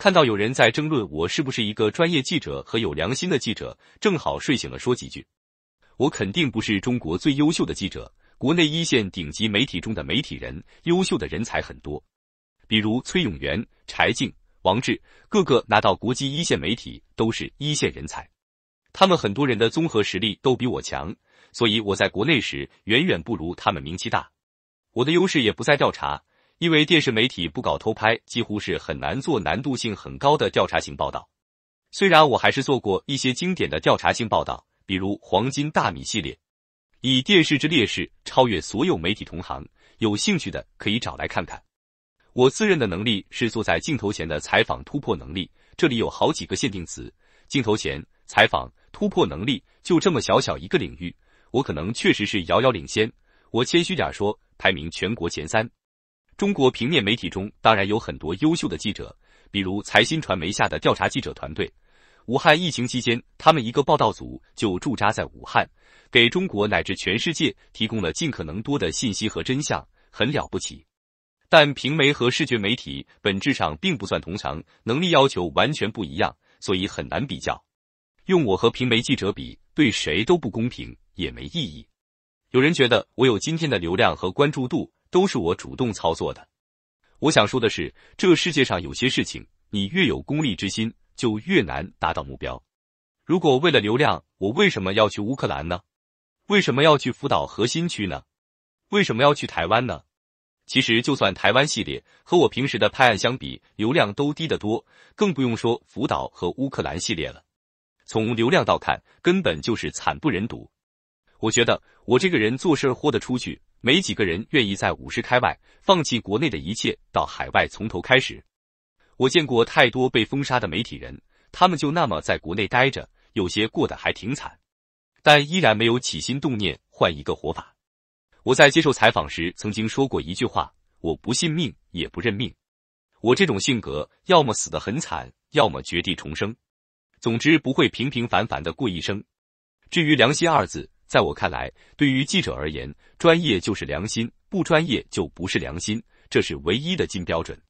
看到有人在争论我是不是一个专业记者和有良心的记者，正好睡醒了说几句。我肯定不是中国最优秀的记者，国内一线顶级媒体中的媒体人，优秀的人才很多，比如崔永元、柴静、王志，个个拿到国际一线媒体都是一线人才。他们很多人的综合实力都比我强，所以我在国内时远远不如他们名气大。我的优势也不在调查。因为电视媒体不搞偷拍，几乎是很难做难度性很高的调查性报道。虽然我还是做过一些经典的调查性报道，比如《黄金大米》系列，以电视之劣势超越所有媒体同行。有兴趣的可以找来看看。我自认的能力是坐在镜头前的采访突破能力，这里有好几个限定词：镜头前、采访、突破能力。就这么小小一个领域，我可能确实是遥遥领先。我谦虚点说，排名全国前三。中国平面媒体中当然有很多优秀的记者，比如财新传媒下的调查记者团队。武汉疫情期间，他们一个报道组就驻扎在武汉，给中国乃至全世界提供了尽可能多的信息和真相，很了不起。但平媒和视觉媒体本质上并不算同层，能力要求完全不一样，所以很难比较。用我和平媒记者比，对谁都不公平，也没意义。有人觉得我有今天的流量和关注度。都是我主动操作的。我想说的是，这世界上有些事情，你越有功利之心，就越难达到目标。如果为了流量，我为什么要去乌克兰呢？为什么要去福岛核心区呢？为什么要去台湾呢？其实，就算台湾系列和我平时的拍案相比，流量都低得多，更不用说福岛和乌克兰系列了。从流量到看，根本就是惨不忍睹。我觉得我这个人做事豁得出去。没几个人愿意在五十开外放弃国内的一切，到海外从头开始。我见过太多被封杀的媒体人，他们就那么在国内待着，有些过得还挺惨，但依然没有起心动念换一个活法。我在接受采访时曾经说过一句话：我不信命，也不认命。我这种性格，要么死得很惨，要么绝地重生。总之不会平平凡凡的过一生。至于良心二字。在我看来，对于记者而言，专业就是良心，不专业就不是良心，这是唯一的金标准。